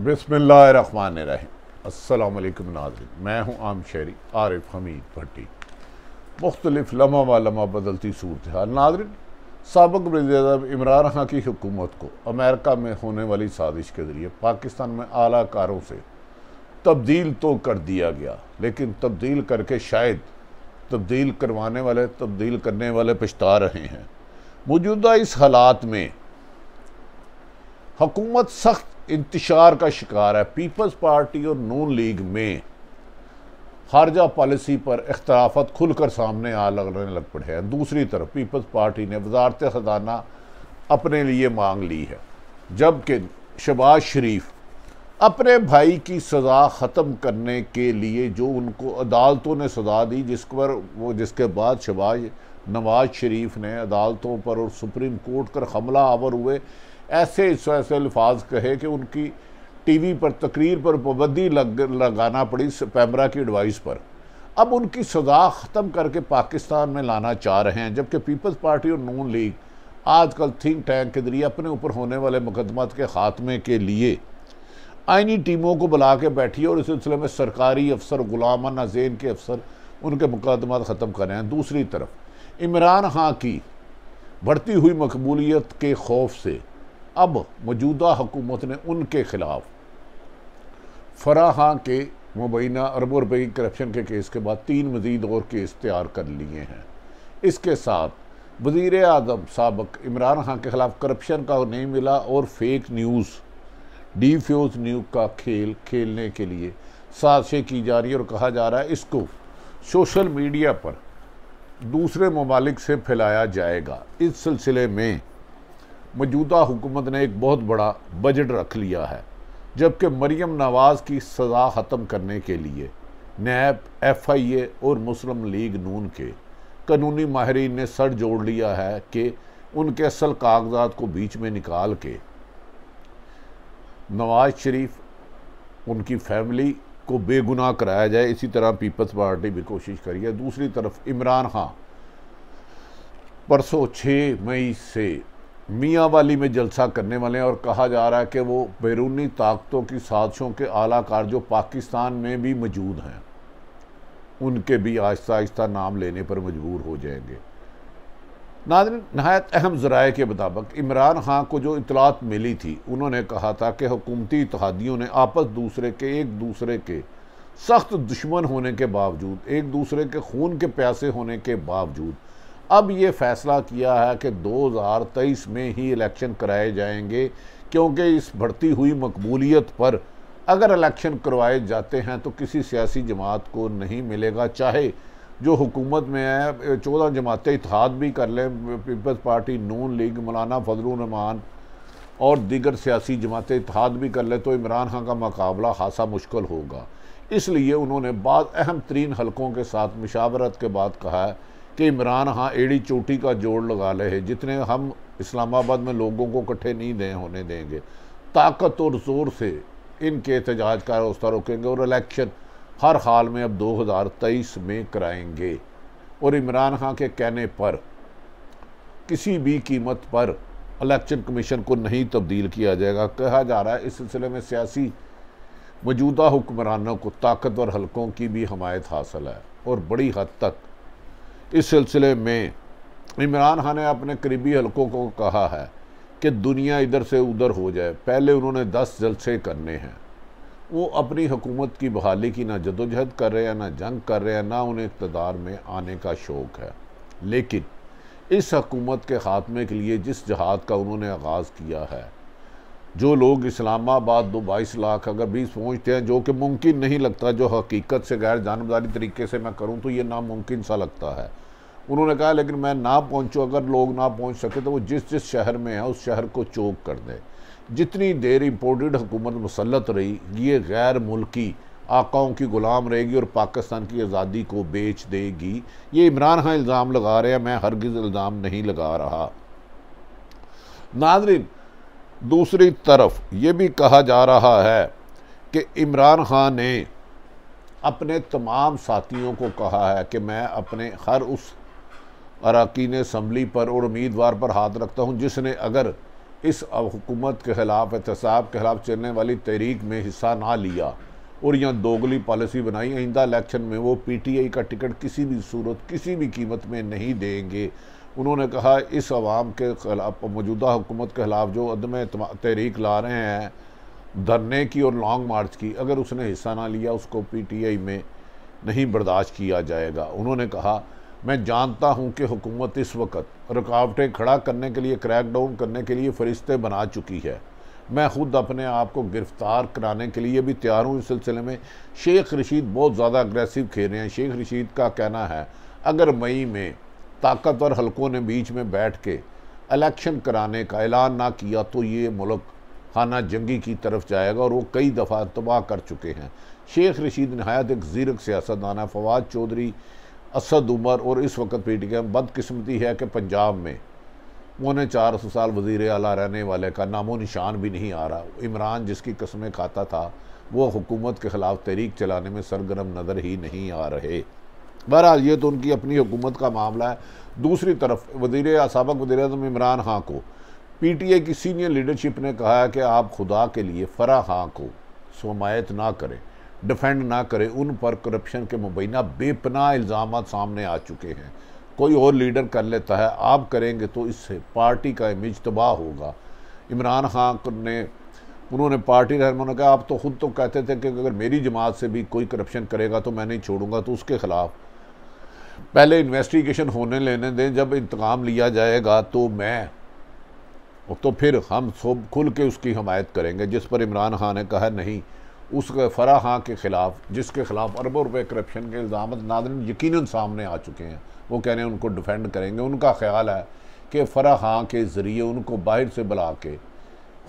बिसमान रहीम अलकुम मैं हूँ आम शहरी आरिफ हमीद भट्टी मुख्तलिफ लम्हा व लम्हा बदलती सूरत हाल नाजरन सबक वजब इमरान खां की हुकूमत को अमेरिका में होने वाली साजिश के ज़रिए पाकिस्तान में आला कारों से तब्दील तो कर दिया गया लेकिन तब्दील करके शायद तब्दील करवाने वाले तब्दील करने वाले पछता रहे हैं मौजूदा इस हालात में हकूमत सख्त इंतशार का शिकार है पीपल्स पार्टी और नून लीग में खारजा पॉलिसी पर अख्तराफत खुलकर सामने आ लगने लग पड़े हैं दूसरी तरफ पीपल्स पार्टी ने वजारत खजाना अपने लिए मांग ली है जबकि शबाज शरीफ अपने भाई की सज़ा ख़त्म करने के लिए जो उनको अदालतों ने सज़ा दी जिस पर वो जिसके बाद शबाज नवाज शरीफ ने अदालतों पर और सुप्रीम कोर्ट पर हमला आवर हुए ऐसे ऐसे अल्फाज कहे कि उनकी टीवी पर तकरीर पर पाबंदी लग लगाना पड़ी पैमरा की एडवाइस पर अब उनकी सजा ख़त्म करके पाकिस्तान में लाना चाह रहे हैं जबकि पीपल्स पार्टी और नून लीग आजकल थिंक टैंक के जरिए अपने ऊपर होने वाले मुकदमत के ख़ात्मे के लिए आइनी टीमों को बुला के बैठी है और इस सिलसिले में सरकारी अफसर गुलाम नजेन के अफसर उनके मुकदमा ख़त्म कर रहे हैं दूसरी तरफ इमरान खां की बढ़ती हुई मकबूलीत के खौफ से अब मौजूदा हुकूमत ने उनके ख़िलाफ़ फराहा के मुबैना अरबों रुपये करप्शन के केस के बाद तीन मजीद और केस तैयार कर लिए हैं इसके साथ वज़ी अजम सबक इमरान खान के ख़िलाफ़ करप्शन का नहीं मिला और फेक न्यूज़ डी फ्यूज न्यूज का खेल खेलने के लिए साजिशें की जा रही है और कहा जा रहा है इसको सोशल मीडिया पर दूसरे ममालिक से फैलाया जाएगा इस सिलसिले में मौजूदा हुकूमत ने एक बहुत बड़ा बजट रख लिया है जबकि मरीम नवाज़ की सज़ा ख़त्म करने के लिए नैब एफ आई ए और मुस्लिम लीग नून के कानूनी माहरीन ने सर जोड़ लिया है कि उनके असल कागजात को बीच में निकाल के नवाज शरीफ उनकी फैमिली को बेगुनाह कराया जाए इसी तरह पीपल्स पार्टी भी कोशिश करी है दूसरी तरफ इमरान खां परसों छः मई से मियाँ वाली में जलसा करने वाले हैं और कहा जा रहा है कि वो बैरूनी ताकतों की साजिशों के आलाकार जो पाकिस्तान में भी मौजूद हैं उनके भी आहिस्ता आहिस्ता नाम लेने पर मजबूर हो जाएंगे नादिन नहायत अहम जराए के मुताबिक इमरान खान को जो इतलात मिली थी उन्होंने कहा था कि हुकूमती इतिहादियों ने आपस दूसरे के एक दूसरे के सख्त दुश्मन होने के बावजूद एक दूसरे के खून के प्यासे होने के बावजूद अब ये फैसला किया है कि 2023 में ही इलेक्शन कराए जाएंगे क्योंकि इस बढ़ती हुई मकबूलियत पर अगर इलेक्शन करवाए जाते हैं तो किसी सियासी जमात को नहीं मिलेगा चाहे जो हुकूमत में है चौदह जमातें इतिहाद भी कर लें पीपल्स पार्टी नून लीग मौलाना फजलरहमान और दीगर सियासी जमातें इतिहाद भी कर लें तो इमरान खान का मुकाबला खासा मुश्किल होगा इसलिए उन्होंने बाद अहम तरीन हलकों के साथ मशावरत के बाद कहा है कि इमरान हाँ एड़ी चोटी का जोड़ लगा ले है जितने हम इस्लामाबाद में लोगों को इकट्ठे नहीं दें होने देंगे ताकत और ज़ोर से इनके एहतजाज का रास्ता रोकेंगे और इलेक्शन हर हाल में अब 2023 में कराएंगे और इमरान खां के कहने पर किसी भी कीमत पर इलेक्शन कमीशन को नहीं तब्दील किया जाएगा कहा जा रहा है इस सिलसिले में सियासी मौजूदा हुक्मरानों को ताकतवर हलकों की भी हमायत हासिल है और बड़ी हद तक इस सिलसिले में इमरान खान ने अपने करीबी हलकों को कहा है कि दुनिया इधर से उधर हो जाए पहले उन्होंने दस जलसे करने हैं वो अपनी हुकूमत की बहाली की ना जदोजहद कर रहे हैं ना जंग कर रहे हैं ना उन्हें इकतदार में आने का शौक़ है लेकिन इस हकूमत के ख़ात्मे के लिए जिस जहाद का उन्होंने आगाज़ किया है जो लोग इस्लामाबाद दो बाईस लाख अगर बीस पहुँचते हैं जो कि मुमकिन नहीं लगता जो हकीकत से गैर जानबदारी तरीके से मैं करूँ तो ये नामुमकिन सा लगता है उन्होंने कहा लेकिन मैं ना पहुंचूं अगर लोग ना पहुंच सके तो वो जिस जिस शहर में है उस शहर को चोक कर दें जितनी देर इम्पोर्टेड हुकूमत मुसलत रही ये गैर मुल्की आकाओं की ग़ुलाम रहेगी और पाकिस्तान की आज़ादी को बेच देगी ये इमरान खान इल्ज़ाम लगा रहे हैं मैं हरगिज़ इल्ज़ाम नहीं लगा रहा नादरी दूसरी तरफ ये भी कहा जा रहा है कि इमरान खान ने अपने तमाम साथियों को कहा है कि मैं अपने हर उस अरकान इसम्बली पर और उम्मीदवार पर हाथ रखता हूँ जिसने अगर इस हुकूमत के ख़िलाफ़ एहतसाब के ख़िलाफ़ चलने वाली तहरीक में हिस्सा ना लिया और यहाँ दोगली पॉलिसी बनाई आइंदा इलेक्शन में वो पी टी आई का टिकट किसी भी सूरत किसी भी कीमत में नहीं देंगे उन्होंने कहा इस आवाम के खिलाफ मौजूदा हुकूमत के ख़िलाफ़ जो अदम तहरीक ला रहे हैं धरने की और लॉन्ग मार्च की अगर उसने हिस्सा ना लिया उसको पी टी आई में नहीं बर्दाश्त किया जाएगा उन्होंने कहा मैं जानता हूं कि हुकूमत इस वक्त रुकावटें खड़ा करने के लिए क्रैकडाउन करने के लिए फरिश्ते बना चुकी है मैं खुद अपने आप को गिरफ़्तार कराने के लिए भी तैयार हूँ इस सिलसिले में शेख रशीद बहुत ज़्यादा अग्रेसिव खेल रहे हैं शेख रशीद का कहना है अगर मई में ताकतवर हलकों ने बीच में बैठ के इलेक्शन कराने का ऐलान ना किया तो ये मुल्क खाना जंगी की तरफ जाएगा और वो कई दफ़ा तबाह कर चुके हैं शेख रशीद नहायत एक जीरक सियासतदान है फवाद चौधरी असद उमर और इस वक्त पी टी एम बदकस्मती है कि पंजाब में उन्हें चार सौ साल वजीर अला रहने वाले का नामो निशान भी नहीं आ रहा इमरान जिसकी कस्में खाता था वो हुकूमत के ख़िलाफ़ तहरीक चलाने में सरगर्म नज़र ही नहीं आ रहे बहरहाल ये तो उनकी अपनी हुकूमत का मामला है दूसरी तरफ वजीर सबक वजी अजम इमरान खां को पी टी ए की सीनियर लीडरशिप ने कहा है कि आप खुदा के लिए फ़रा खां को समायत ना करें डिफेंड ना करे उन पर करप्शन के मुबैना बेपना इल्ज़ाम सामने आ चुके हैं कोई और लीडर कर लेता है आप करेंगे तो इससे पार्टी का इमेज तबाह होगा इमरान खान ने उन्होंने पार्टी रहने उन्होंने कहा आप तो ख़ुद तो कहते थे कि अगर मेरी जमात से भी कोई करप्शन करेगा तो मैं नहीं छोड़ूंगा तो उसके ख़िलाफ़ पहले इन्वेस्टिगेशन होने लेने दें जब इंतकाम लिया जाएगा तो मैं तो फिर हम सब खुल के उसकी हमायत करेंगे जिस पर इमरान खान ने कहा नहीं उस फरा खां के ख़िलाफ़ जिसके ख़िलाफ़ अरबों रुपये करप्शन के इल्ज़ाम नादरन यकीन सामने आ चुके हैं वो कह रहे हैं उनको डिफेंड करेंगे उनका ख्याल है कि फरा खां के ज़रिए उनको बाहर से बुला के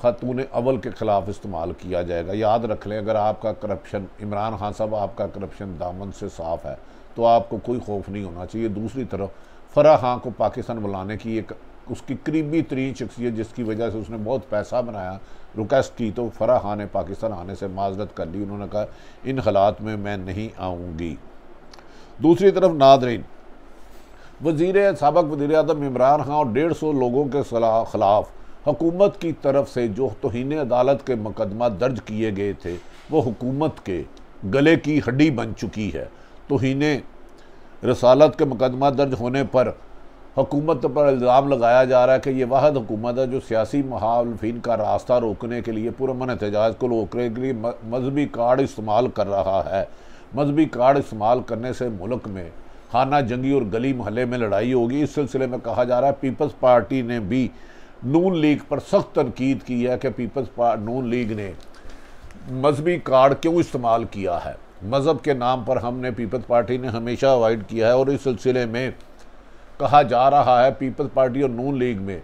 ख़तून अवल के ख़िलाफ़ इस्तेमाल किया जाएगा याद रख लें अगर आपका करप्शन इमरान खान साहब आपका करप्शन दामन से साफ़ है तो आपको कोई खौफ नहीं होना चाहिए दूसरी तरफ फरा खां को पाकिस्तान बुलाने की एक उसकी करीबी तरीन शख्सियत जिसकी वजह से उसने बहुत पैसा बनाया रिक्वेस्ट की तो फरा खान ने पाकिस्तान आने से माजरत कर ली उन्होंने कहा इन हालात में मैं नहीं आऊँगी दूसरी तरफ नादरीन वजीर सबक वजीर अजम इमरान खां और डेढ़ सौ लोगों के खिलाफ हुकूमत की तरफ से जो तोहन अदालत के मुकदमा दर्ज किए गए थे वो हुकूमत के गले की हड्डी बन चुकी है तोहन रसालत के मुकदमा दर्ज होने पर हुकूमत पर इल्ज़ाम लगाया जा रहा है कि ये वाहद हुकूमत है जो सियासी महालफिन का रास्ता रोकने के लिए पुरमन एहतजाज को रोकने के लिए मजहबी कार्ड इस्तेमाल कर रहा है मजहबी कार्ड इस्तेमाल करने से मुल्क में खाना जंगी और गली महल में लड़ाई होगी इस सिलसिले में कहा जा रहा है पीपल्स पार्टी ने भी नून लीग पर सख्त तनकीद की है कि पीपल्स पार्ट नून लीग ने मजहबी कार्ड क्यों इस्तेमाल किया है मज़हब के नाम पर हमने पीपल्स पार्टी ने हमेशा अवॉइड किया है और इस सिलसिले में कहा जा रहा है पीपल्स पार्टी और नून लीग में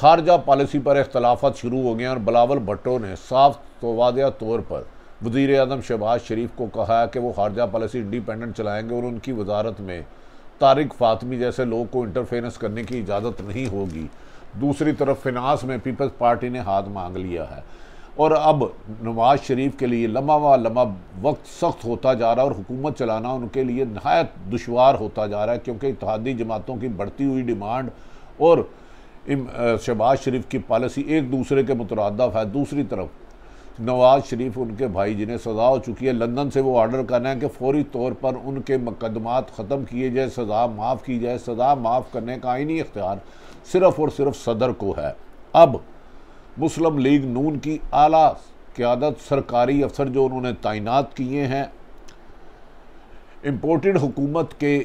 खारजा पॉलिसी पर अख्तलाफत शुरू हो गए और बिलावल भट्टो ने साफ तो तोवादा तौर पर वजीर अजम शहबाज शरीफ को कहा कि वो खारजा पॉलिसी इंडिपेंडेंट चलाएँगे और उनकी वजारत में तारिक फातमी जैसे लोग को इंटरफेरेंस करने की इजाज़त नहीं होगी दूसरी तरफ फिनांस में पीपल्स पार्टी ने हाथ मांग लिया है और अब नवाज शरीफ के लिए लम्हा व लम्हा वक्त सख्त होता जा रहा है और हुकूमत चलाना उनके लिए नहायत दुशवार होता जा रहा है क्योंकि इतिहादी जमातों की बढ़ती हुई डिमांड और शहबाज शरीफ की पॉलिसी एक दूसरे के मुतरदफ है दूसरी तरफ नवाज शरीफ उनके भाई जिन्हें सज़ा हो चुकी है लंदन से वो ऑर्डर करना है कि फौरी तौर पर उनके मुकदमात ख़त्म किए जाए सज़ा माफ़ की जाए सज़ा माफ़ करने का आइनी इख्तियार सिर्फ़ और सिर्फ सदर को है अब मुस्लिम लीग नून की आला क़्यादत सरकारी अफसर जो उन्होंने तैनात किए हैं इम्पोर्टेड हुकूमत के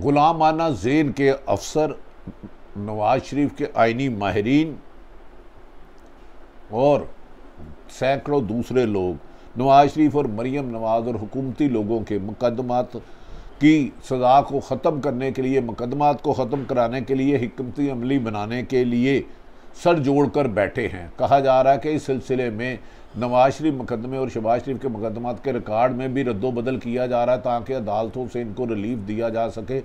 गुलामाना जेन के अफसर नवाज शरीफ के आइनी माहरीन और सैकड़ों दूसरे लोग नवाज शरीफ और मरीम नवाज और हुकूमती लोगों के मुकदमात की सजा को ख़त्म करने के लिए मुकदमात को ख़त्म कराने के लिए हमती अमली बनाने के लिए सर जोड़कर बैठे हैं कहा जा रहा है कि इस सिलसिले में नवाज शरीफ मुकदमे और शबाज शरीफ के मुकदमा के रिकॉर्ड में भी रद्दोबदल किया जा रहा है ताकि अदालतों से इनको रिलीफ दिया जा सके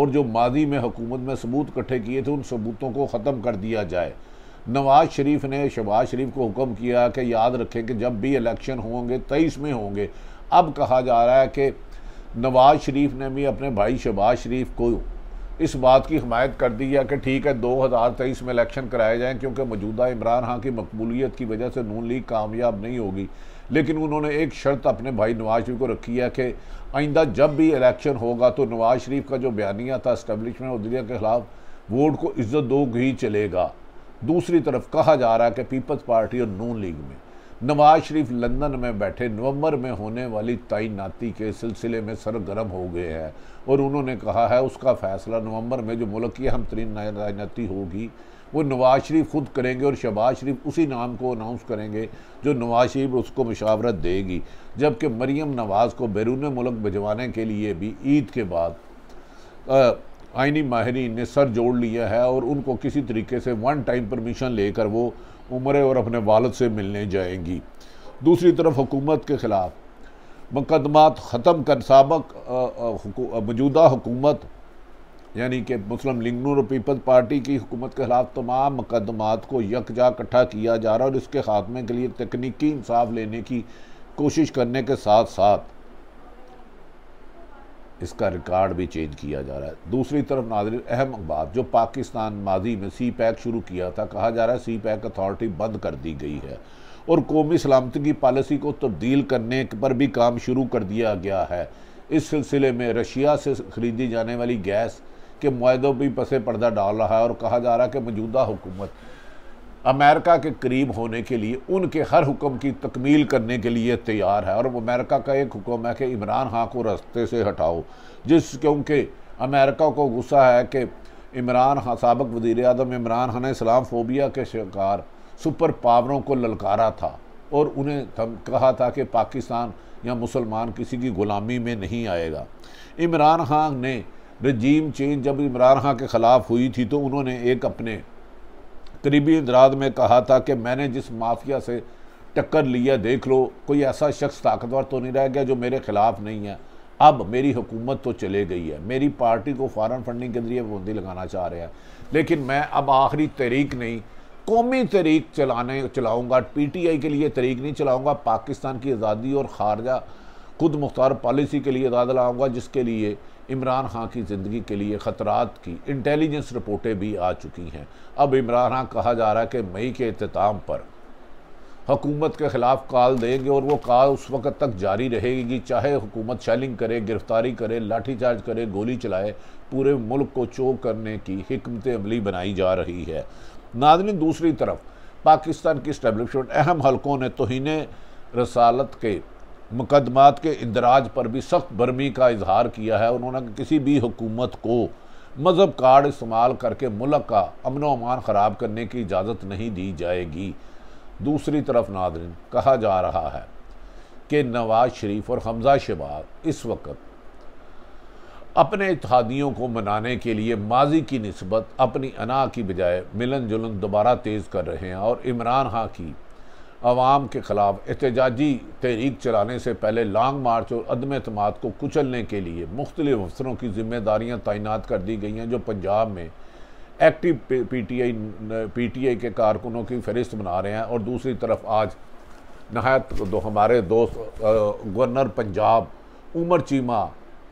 और जो माजी में हुकूमत में सबूत इकट्ठे किए थे उन सबूतों को ख़त्म कर दिया जाए नवाज शरीफ ने शबाज शरीफ को हुक्म किया कि याद रखें कि जब भी इलेक्शन होंगे तेईस में होंगे अब कहा जा रहा है कि नवाज शरीफ ने भी अपने भाई शबाज शरीफ को इस बात की हमायत कर दी है कि ठीक है दो हज़ार तेईस में इलेक्शन कराए जाएँ क्योंकि मौजूदा इमरान खां की मकबूलीत की वजह से नून लीग कामयाब नहीं होगी लेकिन उन्होंने एक शर्त अपने भाई नवाज शरीफ को रखी है कि आइंदा जब भी इलेक्शन होगा तो नवाज शरीफ का जो बयानिया था इस्टबलिशमेंट उदलिया के ख़िलाफ़ वोट को इज्जत दोग ही चलेगा दूसरी तरफ कहा जा रहा है कि पीपल्स पार्टी और नून लीग में नवाज शरीफ लंदन में बैठे नवंबर में होने वाली तैनाती के सिलसिले में सरगर्म हो गए हैं और उन्होंने कहा है उसका फैसला नवंबर में जो मुल्क की हम तरीन तैनाती होगी वो नवाज शरीफ खुद करेंगे और शहबाज शरीफ उसी नाम को अनाउंस करेंगे जो नवाज शरीफ उसको मशावरत देगी जबकि मरीम नवाज़ को बैरून मुल्क भिजवाने के लिए भी ईद के बाद आइनी माहरीन ने सर जोड़ लिया है और उनको किसी तरीके से वन टाइम परमिशन लेकर वो उम्र और अपने वालद से मिलने जाएंगी दूसरी तरफ हुकूमत के ख़िलाफ़ मुकदमा ख़त्म कर सबक मौजूदा हुकूमत यानी कि मुस्लिम लिंग और पीपल्स पार्टी की हुकूमत के खिलाफ तमाम मुकदमात को यकजा इकट्ठा किया जा रहा है और इसके खात्मे के लिए तकनीकी इंसाफ लेने की कोशिश करने के साथ साथ इसका रिकॉर्ड भी चेंज किया जा रहा है दूसरी तरफ नाजर अहम बात जो पाकिस्तान माजी में सी पैक शुरू किया था कहा जा रहा है सी पैक अथॉरिटी बंद कर दी गई है और कौमी सलामती की पॉलिसी को तब्दील करने पर भी काम शुरू कर दिया गया है इस सिलसिले में रशिया से खरीदी जाने वाली गैस के माहों भी पसे पर्दा डाल रहा है और कहा जा रहा है कि मौजूदा हुकूमत अमेरिका के करीब होने के लिए उनके हर हुक्म की तकमील करने के लिए तैयार है और अमेरिका का एक हुक्म है कि इमरान खां को रास्ते से हटाओ जिस क्योंकि अमेरिका को गुस्सा है कि इमरान खां सबक वजीर अजम इमरान खान ने इस्लाम फोबिया के शिकार सुपर पावरों को ललकारा था और उन्हें कहा था कि पाकिस्तान या मुसलमान किसी की ग़ुलामी में नहीं आएगा इमरान खान ने रजीम चेंज जब इमरान खां के ख़िलाफ़ हुई थी तो उन्होंने एक अपने करीबी इंदराद में कहा था कि मैंने जिस माफिया से टक्कर लिया देख लो कोई ऐसा शख्स ताकतवर तो नहीं रह गया जो मेरे ख़िलाफ़ नहीं है अब मेरी हुकूमत तो चले गई है मेरी पार्टी को फ़ारन फंडिंग के जरिए बंदी लगाना चाह रहे हैं लेकिन मैं अब आखिरी तहरीक नहीं कौमी तहरीक चलाने चलाऊँगा पी टी आई के लिए तहरीक नहीं चलाऊँगा पाकिस्तान की आज़ादी और खारजा खुद मुख्तार पॉलिसी के लिए आज़ाद लाऊँगा जिसके लिए इमरान खां की ज़िंदगी के लिए ख़तरात की इंटेलिजेंस रिपोर्टें भी आ चुकी हैं अब इमरान खां कहा जा रहा है कि मई के अख्ताम पर हुकूमत के ख़िलाफ़ कॉल देंगे और वो कॉल उस वक्त तक जारी रहेगी चाहे हुकूमत शैलिंग करे गिरफ़्तारी करे लाठीचार्ज करे गोली चलाए पूरे मुल्क को चो करने की हमत अमली बनाई जा रही है नादनी दूसरी तरफ पाकिस्तान की स्टैब्लिशमेंट अहम हलकों ने तोहन रसालत के मुकदमात के इंदराज पर भी सख्त बर्मी का इजहार किया है उन्होंने किसी भी हुकूमत को मज़हब कार्ड इस्तेमाल करके मुल्क का अमन अमान ख़राब करने की इजाज़त नहीं दी जाएगी दूसरी तरफ नादरन कहा जा रहा है कि नवाज शरीफ और हमजा शहबाज इस वक्त अपने इतिहादियों को मनाने के लिए माजी की नस्बत अपनी अना की बजाय मिलन जुलन दोबारा तेज़ कर रहे हैं और इमरान खां की आवाम के ख़िलाफ़ एहतजाजी तहरीक चलाने से पहले लॉन्ग मार्च और अदम अतमाद को कुचलने के लिए मुख्तलिफ अफसरों की जिम्मेदारियाँ तैनात कर दी गई हैं जो पंजाब में active P T I P T I के कारकुनों की फहरिस्त बना रहे हैं और दूसरी तरफ आज नहायत दो हमारे दोस्त गवर्नर पंजाब उमर चीमा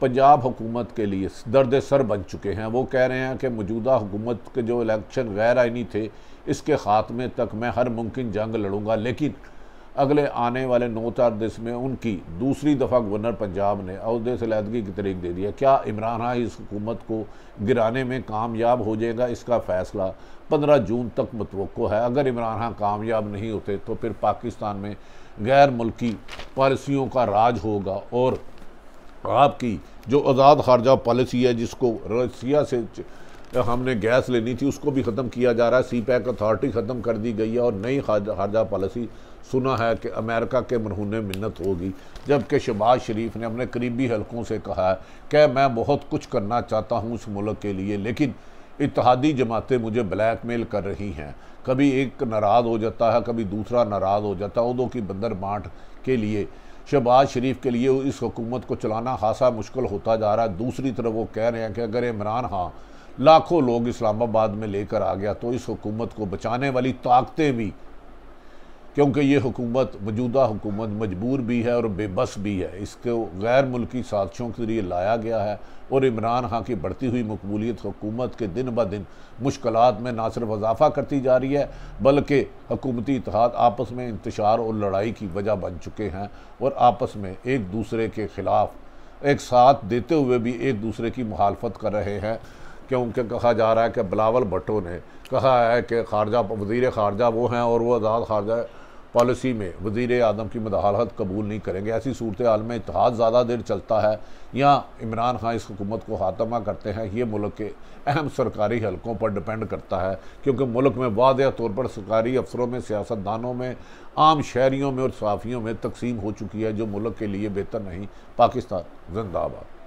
पंजाब हुकूमत के लिए दर्द सर बन चुके हैं वो कह रहे हैं कि मौजूदा हुकूमत के जो इलेक्शन गैर आइनी थे इसके ख़ात्मे तक मैं हर मुमकिन जंग लड़ूंगा लेकिन अगले आने वाले नौ चार दिस में उनकी दूसरी दफ़ा गवर्नर पंजाब ने अहदे से लहदगी की तरीक दे दिया क्या इमरान खान इस हुकूमत को गिराने में कामयाब हो जाएगा इसका फ़ैसला पंद्रह जून तक मतवक़ है अगर इमरान खान कामयाब नहीं होते तो फिर पाकिस्तान में गैर मुल्की पॉलिसियों का राज होगा और आपकी जो आज़ाद खारजा पॉलिसी है जिसको रसिया से हमने गैस लेनी थी उसको भी ख़त्म किया जा रहा है सी पैक अथॉरिटी ख़त्म कर दी गई है और नई खारजा पॉलिसी सुना है कि अमेरिका के मरहून मिन्नत होगी जबकि शहबाज शरीफ ने अपने करीबी हलकों से कहा है कि मैं बहुत कुछ करना चाहता हूँ उस मुल्क के लिए लेकिन इतिहादी जमातें मुझे ब्लैक मेल कर रही हैं कभी एक नाराज़ हो जाता है कभी दूसरा नाराज़ हो जाता है उदों की बंदर बाँट के लिए शहबाज शरीफ के लिए इस हुकूमत को चलाना खासा मुश्किल होता जा रहा है दूसरी तरफ वो कह रहे हैं कि अगर इमरान हाँ लाखों लोग इस्लामाबाद में लेकर आ गया तो इस हुकूमत को बचाने वाली ताकतें भी क्योंकि ये हुकूमत मौजूदा हुकूमत मजबूर भी है और बेबस भी है इसको गैर मुल्की साजिशों के जरिए लाया गया है और इमरान खां की बढ़ती हुई मकबूलीत हुकूमत के दिन ब दिन मुश्किल में ना सिर्फ इजाफा करती जा रही है बल्कि हकूमती इतिहाद आपस में इंतशार और लड़ाई की वजह बन चुके हैं और आपस में एक दूसरे के ख़िलाफ़ एक साथ देते हुए भी एक दूसरे की मुखालफत कर रहे हैं क्योंकि कहा जा रहा है कि बिलावल भट्टो ने कहा है कि खारजा वजीर खारजा वो हैं और वो आज़ाद खारजा पॉलिसी में वजीर आदम की मदालत कबूल नहीं करेंगे ऐसी सूरत हाल में इतिहाद ज़्यादा देर चलता है या इमरान खान इस हुकूमत को खात्मा करते हैं ये मुल्क के अहम सरकारी हलकों पर डिपेंड करता है क्योंकि मुल्क में वाद तौर पर सरकारी अफसरों में सियासतदानों में आम शहरीों में और सहाफ़ियों में तकसीम हो चुकी है जो मुल्क के लिए बेहतर नहीं पाकिस्तान जिंदाबाद